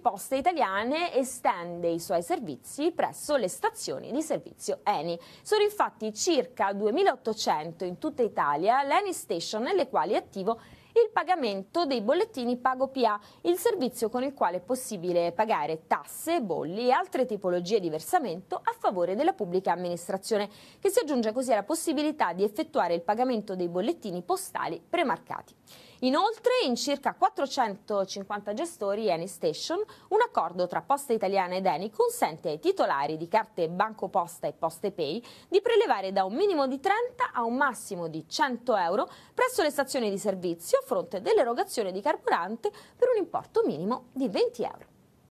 Poste Italiane estende i suoi servizi presso le stazioni di servizio ENI. Sono infatti circa 2.800 in tutta Italia le ENI Station nelle quali è attivo il pagamento dei bollettini Pago PA, il servizio con il quale è possibile pagare tasse, bolli e altre tipologie di versamento a favore della pubblica amministrazione, che si aggiunge così alla possibilità di effettuare il pagamento dei bollettini postali premarcati. Inoltre, in circa 450 gestori Station, un accordo tra Poste Italiana ed Eni consente ai titolari di carte Banco Posta e Poste Pay di prelevare da un minimo di 30 a un massimo di 100 euro presso le stazioni di servizio a fronte dell'erogazione di carburante per un importo minimo di 20 euro.